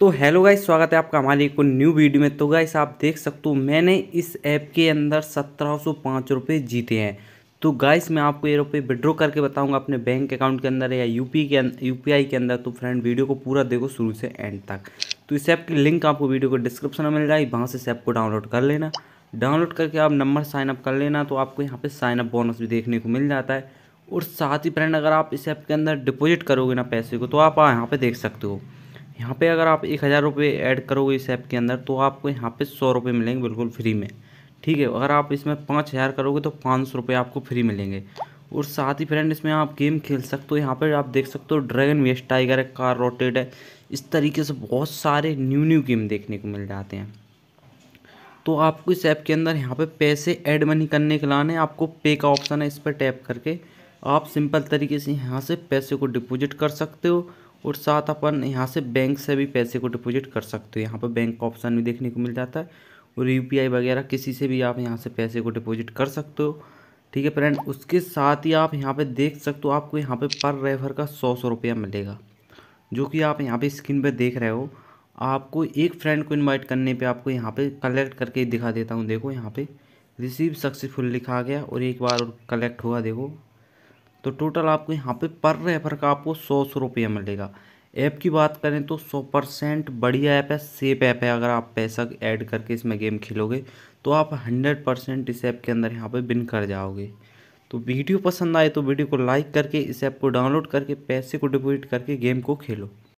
तो hello guys स्वागत है आपका हमारी एक न्यू वीडियो में तो गाइस आप देख सकते हो मैंने इस ऐप के अंदर सत्रह सौ पाँच रुपये जीते हैं तो गाइस मैं आपको ये रुपये विड्रॉ करके बताऊंगा अपने बैंक अकाउंट के अंदर या यूपी के अं-, यूपीआई के अंदर तो फ्रेंड वीडियो को पूरा देखो शुरू से एंड तक तो इस ऐप की लिंक आपको वीडियो को डिस्क्रिप्शन में मिल जाएगी वहाँ से इस ऐप को डाउनलोड कर लेना डाउनलोड करके आप नंबर साइनअप कर लेना तो आपको यहाँ पर साइनअप बोनस भी देखने को मिल जाता है और साथ ही फ्रेंड अगर आप इस ऐप के अंदर डिपोजिट करोगे ना पैसे को तो आप यहाँ पर देख सकते हो यहाँ पे अगर आप एक हज़ार रुपये ऐड करोगे इस ऐप के अंदर तो आपको यहाँ पे सौ रुपये मिलेंगे बिल्कुल फ्री में ठीक है अगर आप इसमें पाँच हज़ार करोगे तो पाँच सौ रुपये आपको फ्री मिलेंगे और साथ ही फ्रेंड इसमें आप गेम खेल सकते हो यहाँ पर आप देख सकते हो ड्रैगन वेस्ट टाइगर है कार रोटेड है इस तरीके से बहुत सारे न्यू न्यू गेम देखने को मिल जाते हैं तो आपको इस ऐप के अंदर यहाँ पर पैसे ऐड मनी करने के लाने आपको पे का ऑप्शन है इस पर टैप करके आप सिंपल तरीके से यहाँ से पैसे को डिपोजिट कर सकते हो और साथ अपन यहाँ से बैंक से भी पैसे को डिपॉजिट कर सकते हो यहाँ पर बैंक का ऑप्शन भी देखने को मिल जाता है और यू वगैरह किसी से भी आप यहाँ से पैसे को डिपॉजिट कर सकते हो ठीक है फ्रेंड उसके साथ ही आप यहाँ पे देख सकते हो आपको यहाँ पे पर रेफर का सौ सौ रुपया मिलेगा जो कि आप यहाँ पे स्क्रीन पे देख रहे हो आपको एक फ्रेंड को इनवाइट करने पे आपको यहाँ पे कलेक्ट करके दिखा देता हूँ देखो यहाँ पे रिसीव सक्सेसफुल लिखा गया और एक बार और कलेक्ट हुआ देखो तो टोटल आपको यहाँ पे पर रेफर का आपको सौ सौ रुपया मिलेगा ऐप की बात करें तो सौ परसेंट बढ़िया ऐप है सेफ ऐप है अगर आप पैसा ऐड करके इसमें गेम खेलोगे तो आप हंड्रेड परसेंट इस ऐप के अंदर यहाँ पे बिन कर जाओगे तो वीडियो पसंद आए तो वीडियो को लाइक करके इस ऐप को डाउनलोड करके पैसे को डिपोजिट करके गेम को खेलो